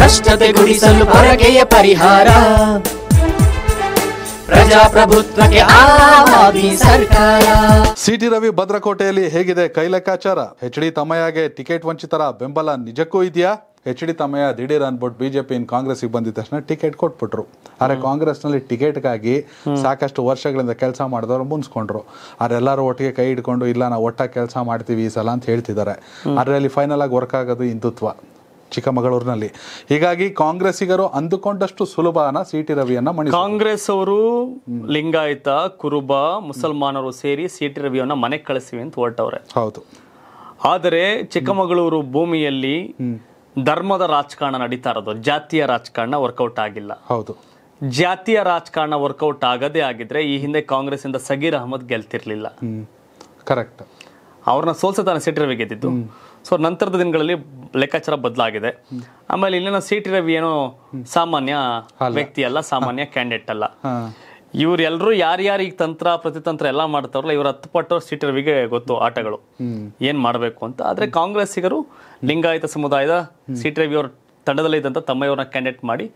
ಭ್ರಷ್ಟತೆ ಗುಡಿಸಲು ಹೊರಗೆಯ ಪರಿಹಾರ ಪ್ರಜಾಪ್ರಭುತ್ವಕ್ಕೆ ಸಿಟಿ ರವಿ ಭದ್ರಕೋಟೆಯಲ್ಲಿ ಹೇಗಿದೆ ಕೈ ಲೆಕ್ಕಾಚಾರ ಎಚ್ ಡಿ ತಮ್ಮಯ್ಯಗೆ ಟಿಕೆಟ್ ವಂಚಿತರ ಬೆಂಬಲ ನಿಜಕ್ಕೂ ಇದೆಯಾ ಹೆಚ್ ಡಿ ತಮ್ಮಯ್ಯ ದಿಢೀರ್ ಅನ್ಬಿಟ್ಟು ಬಿಜೆಪಿ ಕಾಂಗ್ರೆಸ್ಗೆ ಬಂದ ತಕ್ಷಣ ಟಿಕೆಟ್ ಕೊಟ್ಬಿಟ್ರು ನಲ್ಲಿ ಟಿಕೆಟ್ ಟಿಕೆಟ್ಗಾಗಿ ಸಾಕಷ್ಟು ವರ್ಷಗಳಿಂದ ಕೆಲಸ ಮಾಡಿದವರು ಮುನ್ಸ್ಕೊಂಡ್ರು ಎಲ್ಲರೂ ಒಟ್ಟಿಗೆ ಕೈ ಹಿಡ್ಕೊಂಡು ಇಲ್ಲ ನಾವು ಒಟ್ಟಾಗಿ ಕೆಲಸ ಮಾಡ್ತೀವಿ ಈ ಸಲ ಅಂತ ಹೇಳ್ತಿದ್ದಾರೆ ಅದರಲ್ಲಿ ಫೈನಲ್ ಆಗಿ ವರ್ಕ್ ಆಗೋದು ಹಿಂದುತ್ವ ಚಿಕ್ಕಮಗಳೂರಿನಲ್ಲಿ ಹೀಗಾಗಿ ಕಾಂಗ್ರೆಸ್ಸಿಗರು ಅಂದುಕೊಂಡಷ್ಟು ಸುಲಭನ ಸಿ ಟಿ ರವಿಯನ್ನ ಮಣಿ ಕಾಂಗ್ರೆಸ್ ಅವರು ಲಿಂಗಾಯತ ಕುರುಬ ಮುಸಲ್ಮಾನರು ಸೇರಿ ಸಿ ಟಿ ರವಿಯನ್ನ ಮನೆ ಕಳಿಸಿವಿ ಅಂತ ಹೊರಟವ್ರೆ ಹೌದು ಆದರೆ ಚಿಕ್ಕಮಗಳೂರು ಭೂಮಿಯಲ್ಲಿ ಧರ್ಮದ ರಾಜಕಾರಣ ನಡೀತಾ ಇರೋದು ಜಾತಿಯ ರಾಜಕಾರಣ ವರ್ಕೌಟ್ ಆಗಿಲ್ಲ ಹೌದು ಜಾತಿಯ ರಾಜಕಾರಣ ವರ್ಕೌಟ್ ಆಗದೇ ಆಗಿದ್ರೆ ಈ ಹಿಂದೆ ಕಾಂಗ್ರೆಸ್ ಇಂದ ಸಗೀರ್ ಅಹಮದ್ ಗೆಲ್ತಿರ್ಲಿಲ್ಲ ಕರೆಕ್ಟ್ ಅವ್ರನ್ನ ಸೋಲ್ಸತಾನೆ ಸಿಟಿ ರವಿ ಗೆದ್ದಿದ್ದು ಸೊ ನಂತರದ ದಿನಗಳಲ್ಲಿ ಲೆಕ್ಕಾಚಾರ ಬದಲಾಗಿದೆ ಆಮೇಲೆ ಇಲ್ಲಿನ ಸಿ ಟಿ ರವಿ ಏನೋ ಸಾಮಾನ್ಯ ವ್ಯಕ್ತಿ ಅಲ್ಲ ಸಾಮಾನ್ಯ ಕ್ಯಾಂಡಿಡೇಟ್ ಅಲ್ಲ ಇವ್ರೆಲ್ಲರೂ ಯಾರ್ಯಾರು ಈಗ ತಂತ್ರ ಪ್ರತಿತಂತ್ರ ಎಲ್ಲ ಮಾಡ್ತಾರಲ್ಲ ಇವ್ರ ಹತ್ತು ಪಟ್ಟು ಟಿ ರವಿಗೆ ಗೊತ್ತು ಆಟಗಳು ಏನ್ ಮಾಡಬೇಕು ಅಂತ ಆದ್ರೆ ಕಾಂಗ್ರೆಸ್ಸಿಗರು ಲಿಂಗಾಯತ ಸಮುದಾಯದ ಸಿ ಟಿ ರವಿ ಅವ್ರ ತಂಡದಲ್ಲಿ ಇದ್ದಂತ ಇವ್ರನ್ನ ಕ್ಯಾಂಡಿಡೇಟ್ ಮಾಡಿ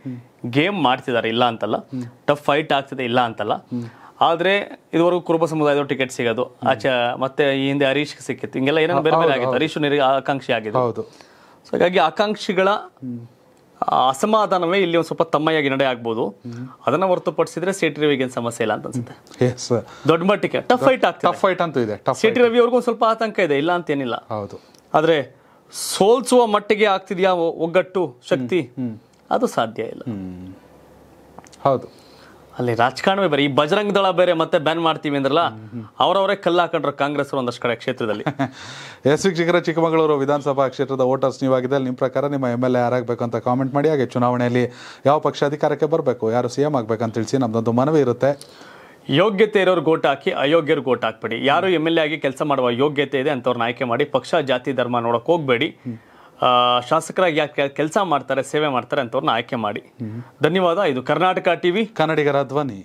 ಗೇಮ್ ಮಾಡ್ತಿದ್ದಾರೆ ಇಲ್ಲ ಅಂತಲ್ಲ ಟಫ್ ಫೈಟ್ ಆಗ್ತಿದೆ ಇಲ್ಲ ಅಂತಲ್ಲ ಆದ್ರೆ ಇದುವರೆಗೂ ಕುರುಬ ಸಮುದಾಯದವ್ರು ಟಿಕೆಟ್ ಸಿಗೋದು ಆಚೆ ಮತ್ತೆ ಈ ಹಿಂದೆ ಹರೀಶ್ ಸಿಕ್ಕಿತ್ತು ಹಿಂಗೆಲ್ಲ ಏನೋ ಬೇರೆ ಬೇರೆ ಆಗಿತ್ತು ಹರೀಶ್ ಆಕಾಂಕ್ಷಿ ಆಗಿದೆ ಹೌದು ಸೊ ಹಾಗಾಗಿ ಆಕಾಂಕ್ಷಿಗಳ ಅಸಮಾಧಾನವೇ ಇಲ್ಲಿ ಒಂದು ಸ್ವಲ್ಪ ತಮ್ಮಯ್ಯಾಗಿ ನಡೆ ಆಗ್ಬೋದು ಅದನ್ನ ಹೊರತುಪಡಿಸಿದ್ರೆ ಸಿಟಿ ರವಿಗೆ ಏನು ಸಮಸ್ಯೆ ಇಲ್ಲ ಅಂತ ಅನ್ಸುತ್ತೆ ದೊಡ್ಡ ಮಟ್ಟಿಗೆ ಟಫ್ ಫೈಟ್ ಆಗ್ತದೆ ಟಫ್ ಫೈಟ್ ಅಂತೂ ಇದೆ ಸಿಟಿ ರವಿ ಅವ್ರಿಗೂ ಸ್ವಲ್ಪ ಆತಂಕ ಇದೆ ಇಲ್ಲ ಅಂತೇನಿಲ್ಲ ಹೌದು ಆದ್ರೆ ಸೋಲ್ಸುವ ಮಟ್ಟಿಗೆ ಆಗ್ತಿದ್ಯಾ ಒಗ್ಗಟ್ಟು ಶಕ್ತಿ ಅದು ಸಾಧ್ಯ ಇಲ್ಲ ಹೌದು ಅಲ್ಲಿ ರಾಜಕಾರಣವೇ ಬೇರೆ ಈ ಬಜರಂಗ್ ದಳ ಬೇರೆ ಮತ್ತೆ ಬ್ಯಾನ್ ಮಾಡ್ತೀವಿ ಅಂದ್ರಲ್ಲ ಅವರವರೇ ಕಲ್ಲು ಹಾಕೊಂಡ್ರು ಕಾಂಗ್ರೆಸ್ ಒಂದಷ್ಟು ಕಡೆ ಕ್ಷೇತ್ರದಲ್ಲಿ ಎಸ್ ವೀಕ್ಷಕರ ಚಿಕ್ಕಮಗಳೂರು ವಿಧಾನಸಭಾ ಕ್ಷೇತ್ರದ ವೋಟರ್ಸ್ ನೀವಾಗಿದೆ ಅಲ್ಲಿ ನಿಮ್ಮ ಪ್ರಕಾರ ನಿಮ್ಮ ಎಮ್ ಎಲ್ ಎ ಯಾರಾಗಬೇಕು ಅಂತ ಕಾಮೆಂಟ್ ಮಾಡಿ ಹಾಗೆ ಚುನಾವಣೆಯಲ್ಲಿ ಯಾವ ಪಕ್ಷ ಅಧಿಕಾರಕ್ಕೆ ಬರಬೇಕು ಯಾರು ಸಿ ಎಂ ಆಗಬೇಕಂತ ತಿಳಿಸಿ ನಮ್ಮದೊಂದು ಮನವಿ ಇರುತ್ತೆ ಯೋಗ್ಯತೆ ಇರೋರು ಗೋಟ್ ಹಾಕಿ ಅಯೋಗ್ಯರು ಗೋಟ್ ಹಾಕ್ಬೇಡಿ ಯಾರು ಎಮ್ ಎಲ್ ಎ ಆಗಿ ಕೆಲಸ ಮಾಡುವ ಯೋಗ್ಯತೆ ಇದೆ ಅಂತವ್ರನ್ನ ಆಯ್ಕೆ ಮಾಡಿ ಪಕ್ಷ ಜಾತಿ ಧರ್ಮ ನೋಡೋಕೆ ಹೋಗಬೇಡಿ ಶಾಸಕರಾಗಿ ಯಾಕೆ ಕೆಲಸ ಮಾಡ್ತಾರೆ ಸೇವೆ ಮಾಡ್ತಾರೆ ಅಂತವ್ರನ್ನ ಆಯ್ಕೆ ಮಾಡಿ ಧನ್ಯವಾದ ಇದು ಕರ್ನಾಟಕ ಟಿವಿ ಕನ್ನಡಿಗರ ಧ್ವನಿ